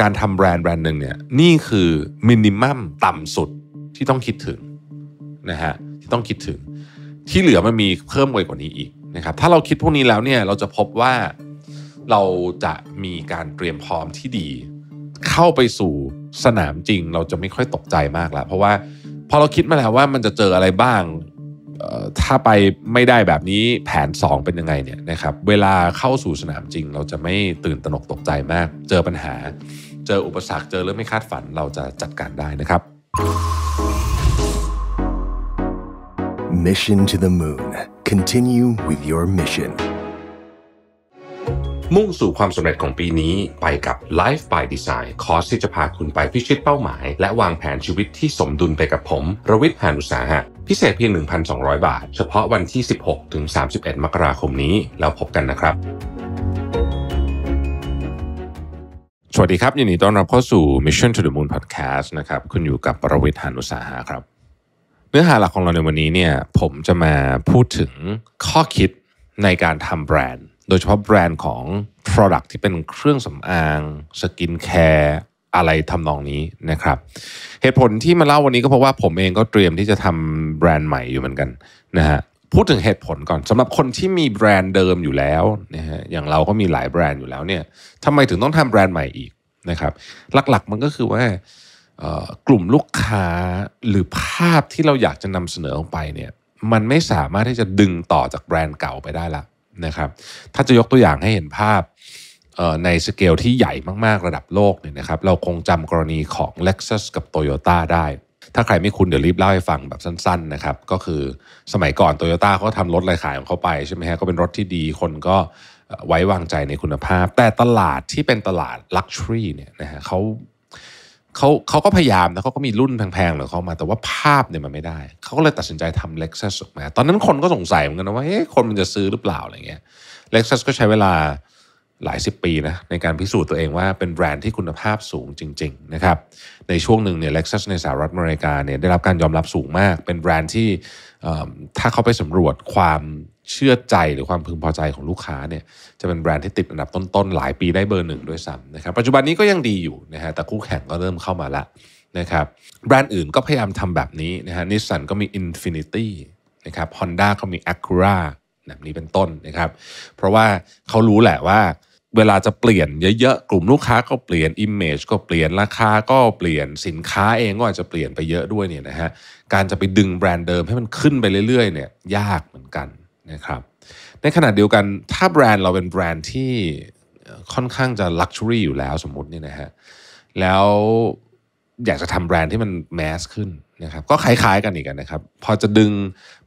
การทำแบรนด์แบรนด์หนึ่งเนี่ยนี่คือมินิมัมต่ำสุดที่ต้องคิดถึงนะฮะที่ต้องคิดถึงที่เหลือมันมีเพิ่มไปกว่านี้อีกนะครับถ้าเราคิดพวกนี้แล้วเนี่ยเราจะพบว่าเราจะมีการเตรียมพร้อมที่ดี เข้าไปสู่สนามจริง เราจะไม่ค่อยตกใจมากแล้วเพราะว่าพอเราคิดมาแล้วว่ามันจะเจออะไรบ้างถ้าไปไม่ได้แบบนี้แผน2เป็นยังไงเนี่ยนะครับเวลาเข้าสู่สนามจริง เราจะไม่ตื่นตระหนกตกใจมาก เจอปัญหา เจออุปสรรคเจอเรื่องไม่คาดฝันเราจะจัดการได้นะครับ Mission to the Moon Continue with your mission มุ่งสู่ความสำเร็จของปีนี้ไปกับ Life by Design คอร์สที่จะพาคุณไปพิชิตเป้าหมาย และวางแผนชีวิตที่สมดุลไปกับผมรวิทย์หานุสาหะพิเศษเพียง 1,200 บาท เฉพาะวันที่ 16ถึง31 มกราคมนี้ แล้วพบกันนะครับ สวัสดีครับยินดีต้อนรับเข้าสู่ Mission to the Moon Podcast นะครับ คุณอยู่กับรวิทย์หานุสาหะครับ เนื้อหาหลักของเราในวันนี้เนี่ยผมจะมาพูดถึงข้อคิดในการทำแบรนด์โดยเฉพาะแบรนด์ของ Product ที่เป็นเครื่องสำอาง สกินแคร์อะไรทำนองนี้นะครับเหตุผลที่มาเล่าวันนี้ก็เพราะว่าผมเองก็เตรียมที่จะทำแบรนด์ใหม่อยู่เหมือนกันนะฮะพูดถึงเหตุผลก่อนสำหรับคนที่มีแบรนด์เดิมอยู่แล้วนะฮะอย่างเราก็มีหลายแบรนด์อยู่แล้วเนี่ยทำไมถึงต้องทำแบรนด์ใหม่อีกนะครับหลักๆ มันก็คือว่ากลุ่มลูกค้าหรือภาพที่เราอยากจะนำเสนอออกไปเนี่ยมันไม่สามารถที่จะดึงต่อจากแบรนด์เก่าไปได้ละนะครับถ้าจะยกตัวอย่างให้เห็นภาพในสเกลที่ใหญ่มากๆระดับโลกเนี่ยนะครับเราคงจำกรณีของ Lexus กับ Toyota ได้ ถ้าใครไม่คุณเดี๋ยวรีบเล่าให้ฟังแบบสั้นๆนะครับก็คือสมัยก่อน Toyota เขาทำรถรยขายของเขาไปใช่ไหมฮะก็เป็นรถที่ดีคนก็ไว้วางใจในคุณภาพ แต่ตลาดที่เป็นตลาดลัก u r y รีเนี่ยนะฮะเขาเขาเขาก็พยายามนะเขาก็มีรุ่นแพงๆหรือเขามา แต่ว่าภาพเนี่ยมันไม่ได้ เขาก็เลยตัดสินใจทำ Lexus ออกมา ตอนนั้นคนก็สงสัยเหมือนกันว่าเฮ้ยคนมันจะซื้อหรือเปล่า อะไรเงี้ย Lexus ก็ใช้เวลาหลายสิบปีนะในการพิสูจน์ตัวเองว่าเป็นแบรนด์ที่คุณภาพสูงจริงๆนะครับในช่วงหนึ่งเนี่ย Lexus ในสหรัฐอเมริกาเนี่ยได้รับการยอมรับสูงมาก เป็นแบรนด์ที่ถ้าเขาไปสำรวจความเชื่อใจหรือความพึงพอใจของลูกค้าเนี่ยจะเป็นแบรนด์ที่ติดอันดับต้นๆหลายปีได้เบอร์หนึ่งด้วยซ้ำนะครับปัจจุบันนี้ก็ยังดีอยู่นะฮะแต่คู่แข่งก็เริ่มเข้ามาละนะครับแบรนด์อื่นก็พยายามทำแบบนี้นะฮะนิสสันก็มี Infinity นะครับฮอนด้าก็มี Acura แบบนี้เป็นต้นนะครับเพราะว่าเขารู้แหละว่าเวลาจะเปลี่ยนเยอะๆ กลุ่มลูกค้าก็เปลี่ยน Image ก็เปลี่ยนราคาก็เปลี่ยนสินค้าเองก็อาจจะเปลี่ยนไปเยอะด้วยเนี่ยนะฮะการจะไปดึงแบรนด์เดิมให้มันขึ้นไปเรื่อยๆเนี่ยยากเหมือนกันนะครับในขณะเดียวกันถ้าแบรนด์เราเป็นแบรนด์ที่ค่อนข้างจะลักชัวรี่อยู่แล้วสมมตินี่นะฮะแล้วอยากจะทำแบรนด์ที่มันแมสขึ้นนะครับก็คล้าย ๆ กันอีกนะครับ พอจะดึง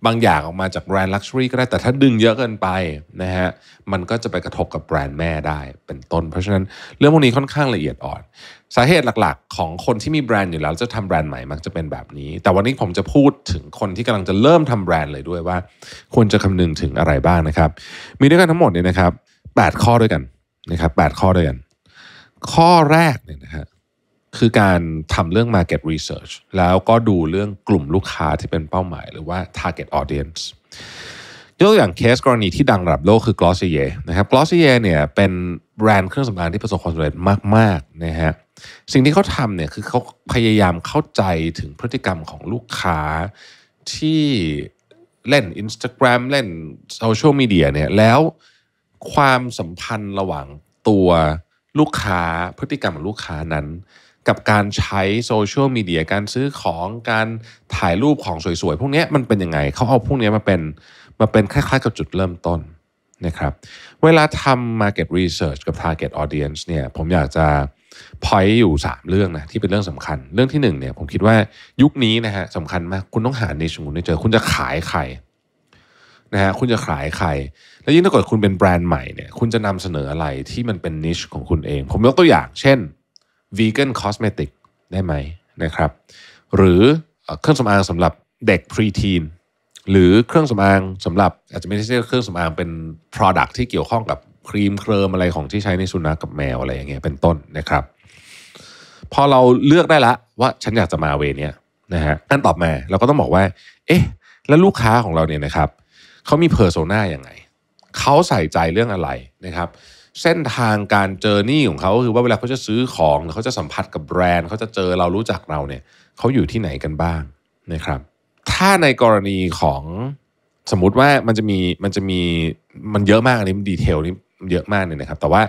บางอย่างออกมาจากแบรนด์ลักชัวรี่ก็ได้ แต่ถ้าดึงเยอะเกินไปนะฮะมันก็จะไปกระทบกับแบรนด์แม่ได้เป็นต้นเพราะฉะนั้นเรื่องพวกนี้ค่อนข้างละเอียดอ่อนสาเหตุหลักๆ ของคนที่มีแบรนด์อยู่แล้วจะทำแบรนด์ใหม่ มักจะเป็นแบบนี้ แต่วันนี้ผมจะพูดถึงคนที่กำลังจะเริ่มทำแบรนด์เลยด้วยว่า ควรจะคำนึงถึงอะไรบ้างนะครับ มีด้วยกันทั้งหมดเนี่ยนะครับ 8 ข้อด้วยกันนะครับ 8 ข้อด้วยกัน ข้อแรกเนี่ยนะฮะคือการทำเรื่อง market research แล้วก็ดูเรื่องกลุ่มลูกค้าที่เป็นเป้าหมาย หรือว่า target audience ยกอย่างเคสกรณีที่ดังระดับโลกคือ Glossier นะครับ Glossier เนี่ยเป็นแบรนด์เครื่องสำอางที่ประสบความสำเร็จมากๆนะฮะ สิ่งที่เขาทำเนี่ยคือเขาพยายามเข้าใจถึงพฤติกรรมของลูกค้าที่เล่น Instagram เล่นโซเชียลมีเดียเนี่ยแล้วความสัมพันธ์ระหว่างตัวลูกค้าพฤติกรรมของลูกค้านั้นกับการใช้โซเชียลมีเดียการซื้อของการถ่ายรูปของสวยๆ พวกนี้มันเป็นยังไงเขาเอาพวกนี้มาเป็น มาเป็นคล้ายๆกับจุดเริ่มต้นนะครับเวลาทำ market research กับ target audience เนี่ยผมอยากจะพอยอยู่ 3 เรื่องนะที่เป็นเรื่องสำคัญ เรื่องที่1เนี่ยผมคิดว่ายุคนี้นะฮะสำคัญมาก คุณต้องหาในชุมนุมเจอ คุณจะขายใครนะฮะคุณจะขายใคร แล้วยิ่งถ้าเกิดคุณเป็นแบรนด์ใหม่เนี่ยคุณจะนำเสนออะไรที่มันเป็นนิชของคุณเองผมยกตัวอย่างเช่นวีแกนคอสเมติกได้ไหมนะครับ หรือเครื่องสำอางสำหรับเด็กพรีทีนหรือเครื่องสำอางสำหรับ อาจจะไม่ใช่เครื่องสำอางเป็น Product ที่เกี่ยวข้องกับครีมเคลิมอะไรของที่ใช้ในสุนัขกับแมวอะไรอย่างเงี้ยเป็นต้นนะครับ พอเราเลือกได้ละว่าฉันอยากจะมาเวนี้นะฮะอันต่อมาเราก็ต้องบอกว่า เอ๊ะ แล้วลูกค้าของเราเนี่ยนะครับเขามีเพอร์โซนาอย่างไงเขาใส่ใจเรื่องอะไรนะครับเส้นทางการเจอร์นี่ของเขาคือว่าเวลาเขาจะซื้อของหรือเขาจะสัมผัสกับแบรนด์เขาจะเจอเรารู้จักเราเนี่ยเขาอยู่ที่ไหนกันบ้างนะครับ ถ้าในกรณีของสมมุติว่ามันจะมีมันจะมีมันเยอะมากอันนี้มันดีเทลนี่เยอะมากเลยนะครับแต่ว่า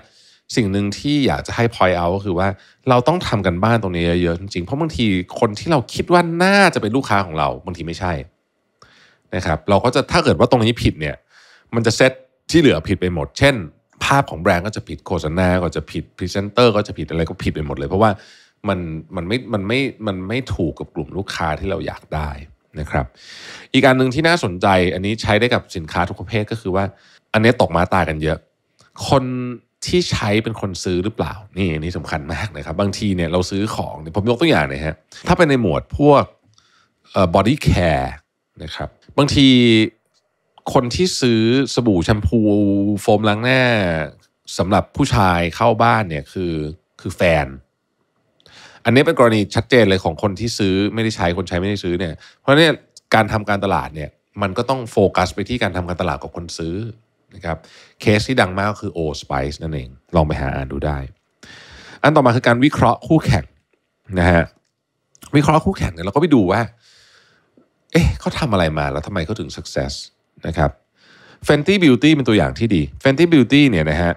สิ่งหนึ่งที่อยากจะให้พอยเอาก็คือว่าเราต้องทำกันบ้านตรงนี้เยอะๆจริงๆเพราะบางทีคนที่เราคิดว่าน่าจะเป็นลูกค้าของเราบางทีไม่ใช่นะครับเราก็จะถ้าเกิดว่าตรงนี้ผิดเนี่ยมันจะเซตที่เหลือผิดไปหมด เช่นภาพของแบรนด์ก็จะผิดโฆษณาก็จะผิดพรีเซนเตอร์ก็จะผิดอะไรก็ผิดไปหมดเลยเพราะว่ามันมันไม่ มันไม่ มันไม่ถูกกับกลุ่มลูกค้าที่เราอยากได้นะครับ อีกอันหนึ่งที่น่าสนใจ อันนี้ใช้ได้กับสินค้าทุกประเภทก็คือว่า อันนี้ตกมาตากันเยอะ คนที่ใช้เป็นคนซื้อหรือเปล่านี่นี่สำคัญมากนะครับบางทีเนี่ยเราซื้อของผมยกตัวอย่างนะฮะถ้าเป็นในหมวดพวกบอดี้แคร์นะครับบางทีคนที่ซื้อสบู่แชมพู โฟมล้างหน้าสำหรับผู้ชายเข้าบ้านเนี่ยคือคือแฟน อันนี้เป็นกรณีชัดเจนเลยของคนที่ซื้อไม่ได้ใช้คนใช้ไม่ได้ซื้อเนี่ยเพราะเนี่ยการทำการตลาดเนี่ยมันก็ต้องโฟกัสไปที่การทำการตลาดกับคนซื้อนะครับเคสที่ดังมากก็คือ O Spice นั่นเอง ลองไปหาอ่านดูได้ อันต่อมาคือการวิเคราะห์คู่แข่งนะฮะวิเคราะห์คู่แข่งเนี่ยเราก็ไปดูว่า เอ๊ะเขาทำอะไรมาแล้วทำไมเขาถึง success นะครับฟนตี้บิวตี้เป็นตัวอย่างที่ดีฟนตี้บิวตี้เนี่ยนะฮะ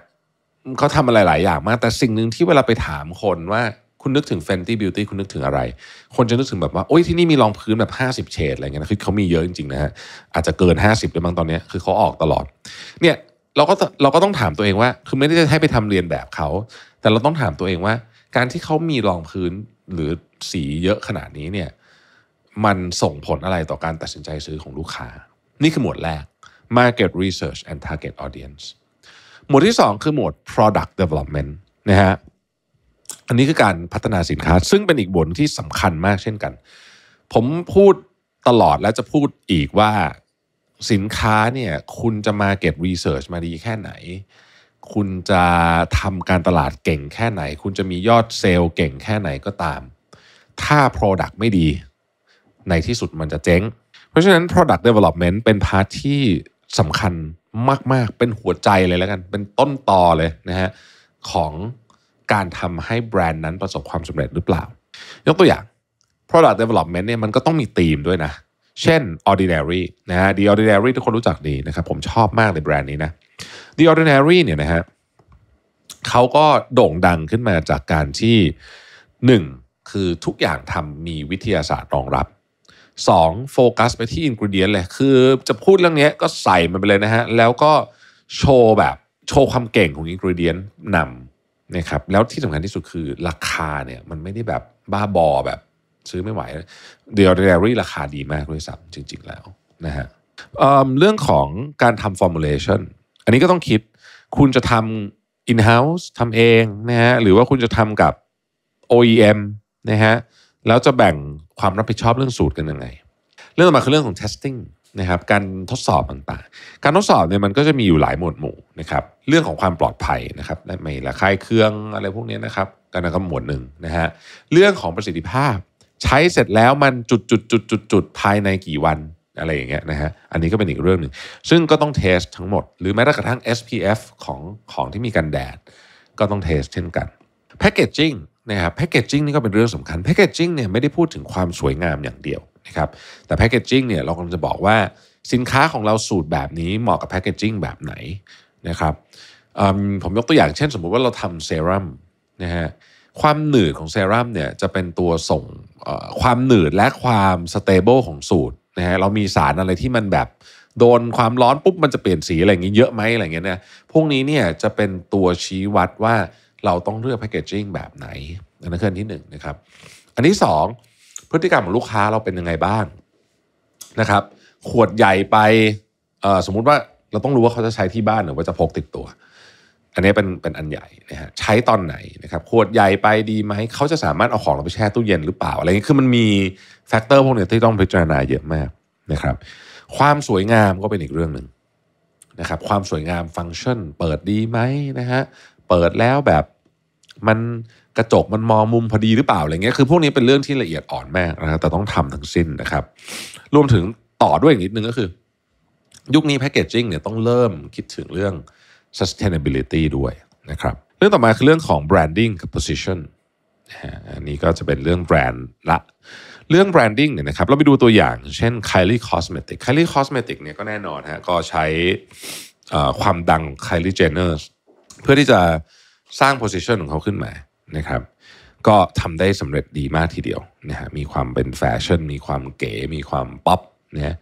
เขาทำอะไรหลายอย่างมาก แต่สิ่งหนึ่งที่เวลาไปถามคนว่า คุณนึกถึงฟนตี้บิวตี้คุณนึกถึงอะไร คนจะนึกถึงแบบว่าโอ้ยที่นี่มีรองพื้นแบบ 50เฉดอะไรเงี้ยนะคือเขามีเยอะจริงๆนะฮะ อาจจะเกิน 50ด้วยมั้งตอนนี้ คือเขาออกตลอด เนี่ย เราก็เราก็ต้องถามตัวเองว่าคือไม่ได้จะให้ไปทำเรียนแบบเขาแต่เราต้องถามตัวเองว่า การที่เขามีรองพื้นหรือสีเยอะขนาดนี้เนี่ยมันส่งผลอะไรต่อการตัดสินใจซื้อของลูกค้านี่คือหมวดแรก market research and target audience หมวดที่ 2 คือหมวด product development นะฮะ อันนี้คือการพัฒนาสินค้าซึ่งเป็นอีกบทที่สำคัญมากเช่นกัน ผมพูดตลอดและจะพูดอีกว่าสินค้าเนี่ยคุณจะมาเก็ตรีเสิร์ชมาดีแค่ไหน คุณจะทำการตลาดเก่งแค่ไหน คุณจะมียอดเซลล์เก่งแค่ไหนก็ตาม ถ้า Product ไม่ดี ในที่สุดมันจะเจ๊งเพราะฉะนั้น product development เป็นพาร์ทที่สำคัญมากๆ เป็นหัวใจเลยแล้วกัน เป็นต้นตอเลยนะฮะของการทำให้แบรนด์นั้นประสบความสำเร็จหรือเปล่า ยกตัวอย่าง product development เนี่ยมันก็ต้องมีธีมด้วยนะ เช่น ordinary นะฮะ the ordinary ทุกคนรู้จักดีนะครับ ผมชอบมากเลยแบรนด์นี้นะ the ordinary เนี่ยนะฮะเขาก็โด่งดังขึ้นมาจากการที่หนึ่งคือทุกอย่างทำมีวิทยาศาสตร์รองรับสองโฟกัสไปที่อินกริเดียนเลยคือจะพูดเรื่องนี้ก็ใส่มันไปเลยนะฮะ แล้วก็โชว์แบบโชว์ความเก่งของอินกริเดียนนำนะครับแล้วที่สำคัญที่สุดคือราคาเนี่ยมันไม่ได้แบบบ้าบอแบบ ซื้อไม่ไหวเดลเดลรี่ราคาดีมากด้วยซ้ำจริงๆแล้วนะฮะเเรื่องของการทำฟอร์มูลเลชันอันนี้ก็ต้องคิดคุณจะทำอินเฮ้าส์ทำเองนะฮะหรือว่าคุณจะทำกับ OEM นะฮะแล้วจะแบ่งความรับผิดชอบเรื่องสูตรกันยังไง เรื่องต่อมาคือเรื่องของ testing นะครับ การทดสอบต่างๆ การทดสอบเนี่ยมันก็จะมีอยู่หลายหมวดหมู่นะครับ เรื่องของความปลอดภัยนะครับ ไม่ละคายเครื่องอะไรพวกนี้นะครับ ก็นั่นก็หมวดหนึ่งนะฮะ เรื่องของประสิทธิภาพ ใช้เสร็จแล้วมันจุดจุดจุดจุดจุดภายในกี่วันอะไรอย่างเงี้ยนะฮะ อันนี้ก็เป็นอีกเรื่องหนึ่งซึ่งก็ต้องเทส ทั้งหมด หรือแม้กระทั่ง SPF ของของที่มีกันแดด ก็ต้องเทส เช่นกันแพคเกจจิ้งนะครับแพคเกจจิ้งนี่ก็เป็นเรื่องสำคัญแพคเกจจิ้งเนี่ยไม่ได้พูดถึงความสวยงามอย่างเดียวนะครับแต่แพคเกจจิ้งเนี่ยเรากำลังจะบอกว่าสินค้าของเราสูตรแบบนี้เหมาะกับแพคเกจจิ้งแบบไหนนะครับผมยกตัวอย่างเช่นสมมุติว่าเราทำเซรั่มนะฮะความหนืดของเซรั่มเนี่ยจะเป็นตัวส่งความหนืดและความสเตเบิลของสูตรนะฮะเรามีสารอะไรที่มันแบบโดนความร้อนปุ๊บมันจะเปลี่ยนสีอะไรอย่างงี้ยเยอะไหมอะไรเงี้ยนะพวกนี้เนี่ยจะเป็นตัวชี้วัดว่าเราต้องเลือกแพคเกจจิ้งแบบไหน อันนั้นคืออันที่1นนะครับ อันที่2พฤติกรรมของลูกค้าเราเป็นยังไงบ้างนะครับ ขวดใหญ่ไปสมมุติว่าเราต้องรู้ว่าเขาจะใช้ที่บ้านหรือว่าจะพกติดตัว อันนี้เป็นเป็นอันใหญ่นะฮะใช้ตอนไหนนะครับขวดใหญ่ไปดีไหมเขาจะสามารถเอาของเราไปแช่ตู้เย็นหรือเปล่าอะไรเงี้ยคือมันมีแฟกเตอร์พวกนี้ที่ต้องพิจารณาเยอะมากนะครับ ความสวยงามก็เป็นอีกเรื่องหนึ่งนะครับความสวยงามฟังก์ชันเปิดดีไหมนะฮะเปิดแล้วแบบมันกระจกมันมองมุมพอดีหรือเปล่าอะไรเงี้ยคือพวกนี้เป็นเรื่องที่ละเอียดอ่อนมากนะแต่ต้องทำทั้งสิ้นนะครับ รวมถึงต่อด้วยอีกนิดนึงก็คือ ยุคนี้แพคเกจจิ้งเนี่ยต้องเริ่มคิดถึงเรื่อง sustainability ด้วยนะครับเรื่องต่อมาคือเรื่องของ branding กับ position อันนี้ก็จะเป็นเรื่องแบรนด์ละ เรื่องแบรนดิ้งเนี่ยนะครับเราไปดูตัวอย่างเช่น Kylie Cosmetics Kylie Cosmetics เนี่ยก็แน่นอนฮะก็ใช้ความดังง Kylie Jenner เพื่อที่จะสร้าง position ของเขาขึ้นมานะครับก็ทำได้สำเร็จดีมากทีเดียวนะฮะมีความเป็นแฟชั่น มีความเก๋มีความป๊อปนะ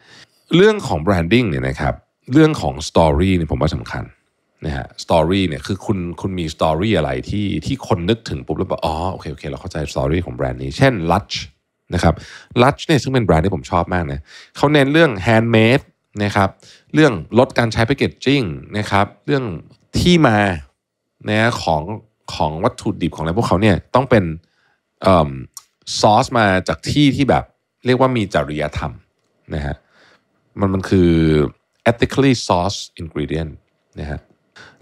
เรื่องของ branding เนี่ยนะครับเรื่องของ story เนี่ยผมว่าสำคัญนะฮะสตอรี่เนี่ยคือคุณคุณมีสตอรี่อะไรที่ที่คนนึกถึงปุ๊บ แล้วบอกอ๋อโอเคโอเคเราเข้าใจสตอรี่ของแบรนด์นี้เช่น Lush นะครับ Lush เนี่ยซึ่งเป็นแบรนด์ที่ผมชอบมากนะเขาเน้นเรื่องแฮนด์เมดนะครับเรื่องลดการใช้แพคเกจจิ้งนะครับเรื่องที่มานะของของวัตถุดิบของอะไรพวกเขาเนี่ยต้องเป็นซอสมาจากที่ที่แบบ เรียกว่ามีจริยธรรมนะฮะมันมันคือ ethically sourced ingredient นะฮะ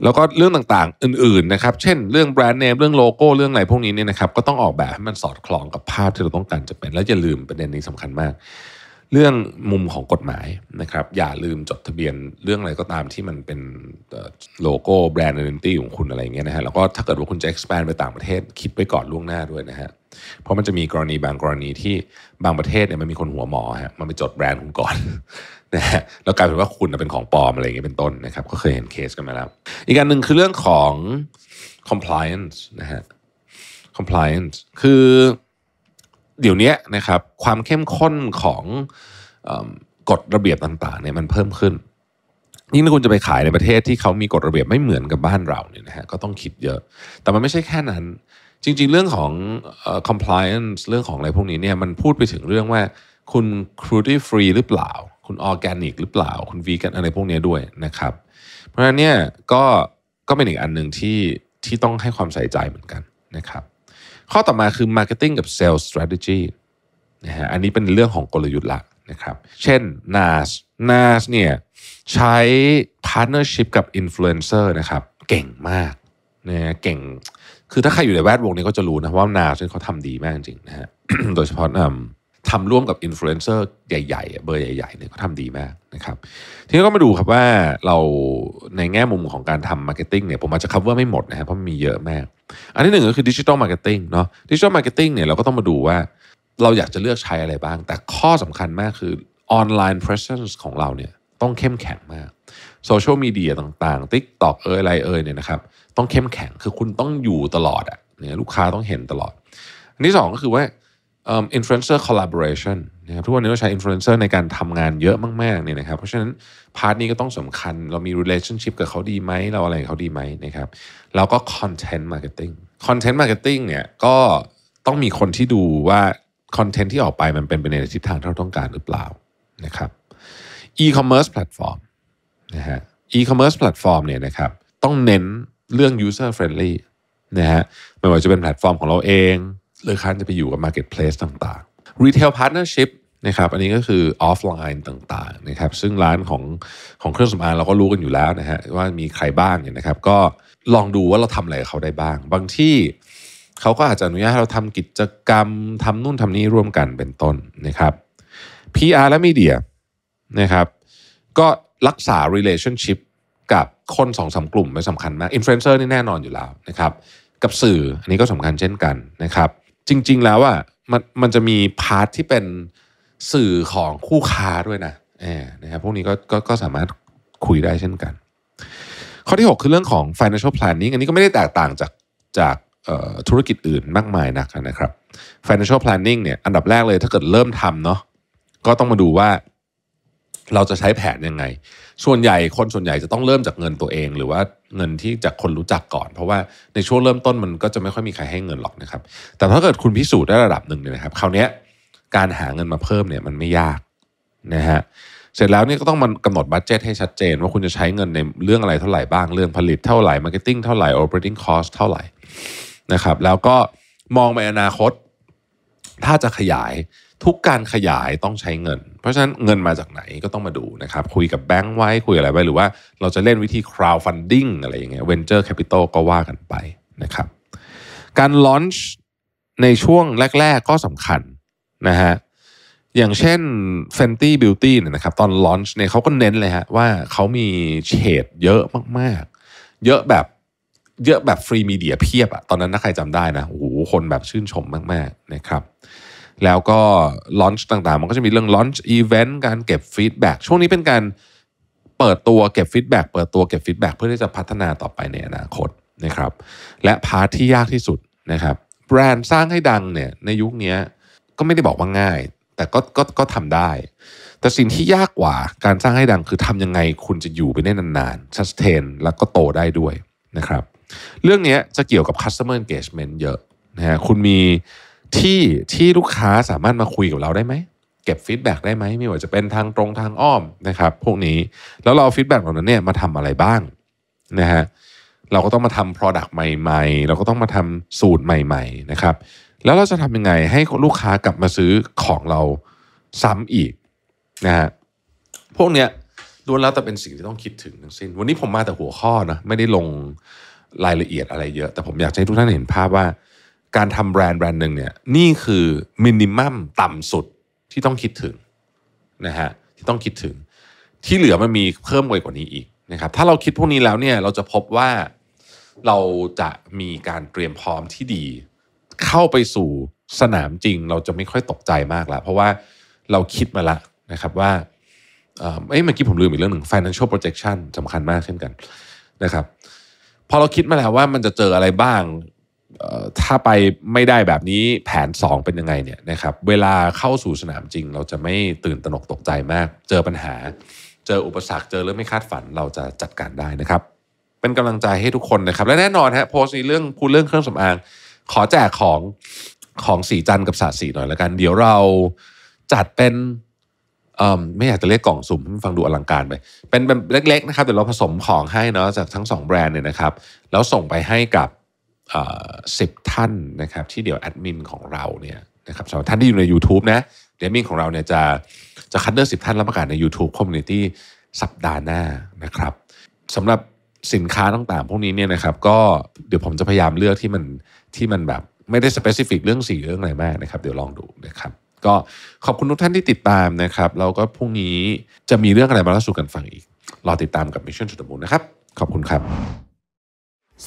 แล้วก็เรื่องต่างๆอื่นๆนะครับเช่นเรื่องแบรนด์เนมเรื่องโลโก้เรื่องอะไรพวกนี้เนี่ยนะครับก็ต้องออกแบบให้มันสอดคล้องกับภาพที่เราต้องการจะเป็น แล้วอย่าลืมประเด็นนี้สำคัญมากเรื่องมุมของกฎหมายนะครับอย่าลืมจดทะเบียนเรื่องอะไรก็ตามที่มันเป็นโลโก้แบรนด์เอเ n น i ี y ของคุณอะไรเงี้ยนะฮะแล้วก็ถ้าเกิดว่าคุณจะ expand ไปต่างประเทศ คิดไว้ก่อนล่วงหน้าด้วยนะฮะเพราะมันจะมีกรณีบางกรณีที่บางประเทศเนี่ยมันมีคนหัวหมอฮะมันไปจดแบรนด์คุณก่อนนะฮะแล้วกลายเป็นว่าคุณเป็นของปลอมอะไรเงี้ยเป็นต้นนะครับก็เคยเห็นเคสกันมาแล้วอีกอันหนึ่งคือเรื่องของ compliance นะฮะ compliance คือเดี๋ยวนี้นะครับ ความเข้มข้นของกฎระเบียบต่างๆเนี่ยมันเพิ่มขึ้น ยิ่งถ้าคุณจะไปขายในประเทศที่เขามีกฎระเบียบไม่เหมือนกับบ้านเราเนี่ยนะฮะก็ต้องคิดเยอะ แต่มันไม่ใช่แค่นั้น จริงๆ เรื่องของ compliance เรื่องของอะไรพวกนี้เนี่ยมันพูดไปถึงเรื่องว่าคุณ cruelty free หรือเปล่า คุณ organic หรือเปล่า คุณ vegan อะไรพวกนี้ด้วยนะครับ เพราะฉะนั้นเนี่ยก็ก็เป็นอีกอันหนึ่งที่ที่ต้องให้ความใส่ใจเหมือนกันนะครับข้อต่อมาคือ marketing กับ sales strategy นะฮะ อันนี้เป็นเรื่องของกลยุทธ์ละนะครับ เช่น NAS NAS เนี่ยใช้ partnership กับ influencer นะครับ เก่งมากนะเก่ง คือถ้าใครอยู่ในแวดวงนี้ก็จะรู้นะ ว่า NAS เขาทำดีมากจริงนะฮะ โดยเฉพาะทำร่วมกับอินฟลูเอนเซอร์ใหญ่ๆ เบอร์ใหญ่ๆเนี่ยเขาทำดีมากนะครับทีนี้ก็มาดูครับว่าเราในแง่มุมของการทำมาร์เก็ตติ้งเนี่ยผมอาจจะคัฟเวอร์ไม่หมดนะครับเพราะมีเยอะมาก อันที่หนึ่งก็คือดิจิทัลมาร์เก็ตติ้งเนาะดิจิทัลมาร์เก็ตติ้งเนี่ยเราก็ต้องมาดูว่าเราอยากจะเลือกใช้อะไรบ้าง แต่ข้อสำคัญมากคือออนไลน์เพรสเซนส์ของเราเนี่ยต้องเข้มแข็งมากโซเชียลมีเดียต่างๆ TikTok เอ่ยอะไรเอ่ยเนี่ยนะครับต้องเข้มแข็งคือคุณต้องอยู่ตลอดอะ่ะเนี่ยลูกค้าต้องเห็นตลอด อันที่สองก็คือว่าอินฟลูเอนเซอ collaboration นะครับทุกวันนี้เราใช้อินฟลูเอนเซอร์ในการทำงานเยอะมาก ๆเนี่ยนะครับเพราะฉะนั้น พาร์ทนี้ก็ต้องสำคัญ เรามี relationship กับเขาดีไหมเราอะไรเขาดีไหมนะครับแล้วก็คอนเทนต์มาร์เก็ตติ้งคอนเทนต์มาร์เนี่ย ก็ต้องมีคนที่ดูว่าคอนเทนต์ที่ออกไปมันเป็นไปในทิศทางที่เราต้องการหรือเปล่านะครับอีคอมเมิร์ซแพลตฟอร์มนะฮะอีคอมเมิร์ซแพลตฟอร์มเนี่ยนะครับ ต้องเน้นเรื่อง user friendly นะฮะไม่ว่าจะเป็นแพลตฟอร์มของเราเองเลยคันจะไปอยู่กับ Marketplace ต่าง ๆ Retail Partnership นะครับ อันนี้ก็คือออฟไลน์ต่างๆ นะครับ ซึ่งร้านของของเครื่องสำอางเราก็รู้กันอยู่แล้วนะฮะว่ามีใครบ้างเนี่ยนะครับ ก็ลองดูว่าเราทำอะไรกับเขาได้บ้าง บางที่เขาก็อาจจะอนุญาตให้เราทำกิจกรรมทำนู่นทำนี่ร่วมกันเป็นต้นนะครับ PR และมีเดียนะครับ ก็รักษา relationship กับคนสองสากลุ่มไม่สำคัญมากอินฟลูเอนเซอร์นี่แน่นอนอยู่แล้วนะครับ กับสื่ออันนี้ก็สำคัญเช่นกันนะครับจริงๆแล้วอ่ะมันมันจะมีพาร์ทที่เป็นสื่อของคู่ค้าด้วยนะเออนะครับพวกนี้ก็กก็สามารถคุยได้เช่นกัน ข้อที่ 6 คือเรื่องของ financial planning อันนี้ก็ไม่ได้แตกต่างจากจากธุรกิจอื่นมากมายนักนะครับ financial planning เนี่ยอันดับแรกเลยถ้าเกิดเริ่มทำเนาะก็ต้องมาดูว่าเราจะใช้แผนยังไง ส่วนใหญ่คนส่วนใหญ่จะต้องเริ่มจากเงินตัวเอง หรือว่าเงินที่จากคนรู้จักก่อน เพราะว่าในช่วงเริ่มต้นมันก็จะไม่ค่อยมีใครให้เงินหรอกนะครับ แต่ถ้าเกิดคุณพิสูจน์ได้ระดับหนึ่งเนี่ยนะครับคราวนี้การหาเงินมาเพิ่มเนี่ยมันไม่ยากนะฮะ เสร็จแล้วนี่ก็ต้องมันกำหนดบัตเจตให้ชัดเจน ว่าคุณจะใช้เงินในเรื่องอะไรเท่าไหร่บ้าง เรื่องผลิตเท่าไหร่ มาร์เก็ตติ้งเท่าไหร่โอเปอเรติ้งคอสเท่าไหร่ นะครับ แล้วก็มองไปอนาคต ถ้าจะขยายทุกการขยายต้องใช้เงินเพราะฉะนั้นเงินมาจากไหนก็ต้องมาดูนะครับ คุยกับแบงค์ไว้คุยอะไรไว้หรือว่าเราจะเล่นวิธี crowdfunding อะไรอย่างเงี้ย venture capital ก็ว่ากันไปนะครับ การลอ n ช h ในช่วงแรกๆ ก็สำคัญนะฮะอย่างเช่น Fenty Beauty เนี่ยนะครับ ตอนลอ n ช h เนี่ยเขาก็เน้นเลยฮะว่าเขามีเฉดเยอะมากๆ เยอะแบบเยอะแบบฟรีมีเดีย เพียบอะตอนนั้นถ้าใครจำได้นะโอ้โหคนแบบชื่นชมมากๆนะครับแล้วก็ลอนช์ต่างๆ มันก็จะมีเรื่องลอนช์อีเวนต์การเก็บฟีดแบ็กช่วงนี้เป็นการเปิดตัวเก็บฟีดแบ็กเปิดตัวเก็บฟีดแบ็กเพื่อที่จะพัฒนาต่อไปในอนาคตนะครับและพาร์ทที่ยากที่สุดนะครับ แบรนด์สร้างให้ดังเนี่ยในยุคนี้ก็ไม่ได้บอกว่าง่าย แต่ก็ก็ก็ทำได้ แต่สิ่งที่ยากกว่าการสร้างให้ดังคือทำยังไงคุณจะอยู่ไปได้นานๆสแตนแล้วก็โตได้ด้วยนะครับ เรื่องนี้จะเกี่ยวกับ customer engagement เยอะนะฮะคุณมีที่ที่ลูกค้าสามารถมาคุยกับเราได้ไหม เก็บฟีดแบ็กได้ไหมไม่ว่าจะเป็นทางตรงทางอ้อมนะครับพวกนี้แล้วเราฟีดแบ็กเหล่านั้นเนี่ยมาทำอะไรบ้างนะฮะเราก็ต้องมาทำ Product ใหม่ๆ เราก็ต้องมาทำสูตรใหม่ๆนะครับแล้วเราจะทำยังไงให้ลูกค้ากลับมาซื้อของเราซ้ำอีกนะฮะพวกเนี้ยล้วนแล้วแต่เป็นสิ่งที่ต้องคิดถึงทั้งสิ้น วันนี้ผมมาแต่หัวข้อนะไม่ได้ลงรายละเอียดอะไรเยอะ แต่ผมอยากให้ทุกท่านเห็นภาพว่าการทำแบรนด์แบรนด์หนึ่งเนี่ยนี่คือมินิมัมต่ำสุดที่ต้องคิดถึงนะฮะที่ต้องคิดถึงที่เหลือมันมีเพิ่มไปกว่านี้อีกนะครับ ถ้าเราคิดพวกนี้แล้วเนี่ย เราจะพบว่าเราจะมีการเตรียมพร้อมที่ดี เข้าไปสู่สนามจริง เราจะไม่ค่อยตกใจมากละเพราะว่าเราคิดมาละนะครับว่าเอ้ยเมื่อกี้ผมลืมอีกเรื่องหนึ่ง financial projection สำคัญมากเช่นกันนะครับ พอเราคิดมาแล้วว่ามันจะเจออะไรบ้างถ้าไปไม่ได้แบบนี้แผน 2 เป็นยังไงเนี่ยนะครับเวลาเข้าสู่สนามจริง เราจะไม่ตื่นตระหนกตกใจมาก เจอปัญหาเจออุปสรรค เจอเรื่องไม่คาดฝันเราจะจัดการได้นะครับ เป็นกำลังใจให้ทุกคนนะครับ และแน่นอนฮะโพสต์นี้เรื่องพูดเรื่องเครื่องสำอาง ขอแจกของ ของสีจันกับสาสีหน่อยละกันเดี๋ยวเราจัดเป็น ไม่อยากจะเรียกกล่องสุ่มฟังดูอลังการไปเป็นแบบเล็ก ๆนะครับเดี๋ยวเราผสมของให้เนาะจากทั้ง2แบรนด์เนี่ยนะครับ แล้วส่งไปให้กับสิบท่านนะครับที่เดี๋ยวแอดมินของเราเนี่ยนะครับสำหรับท่านที่อยู่ใน YouTube นะแอดมินของเราเนี่ยจะจะคัดเลือกสิบท่านรับประกาศใน YouTube Community สัปดาห์หน้านะครับสำหรับสินค้าต่างๆ พวกนี้เนี่ยนะครับก็เดี๋ยวผมจะพยายามเลือกที่มันที่มันแบบ ไม่ได้สเปซิฟิกเรื่องสีเรื่องอะไรมากนะครับเดี๋ยวลองดูนะครับก็ขอบคุณทุกท่านที่ติดตามนะครับแล้วก็พรุ่งนี้จะมีเรื่องอะไรมาเล่าสู่กันฟังอีกรอติดตามกับ Mission to the Moon นะครับ ขอบคุณครับ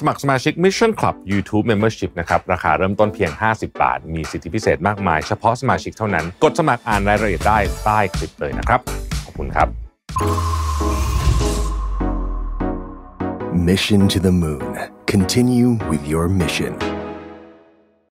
สมัครสมาชิก Mission Club YouTube Membership นะครับ ราคาเริ่มต้นเพียง 50 บาท มีสิทธิพิเศษมากมายเฉพาะสมาชิกเท่านั้น กดสมัครอ่านรายละเอียดได้ใต้คลิปเลยนะครับ ขอบคุณครับ Mission to the Moon Continue with your mission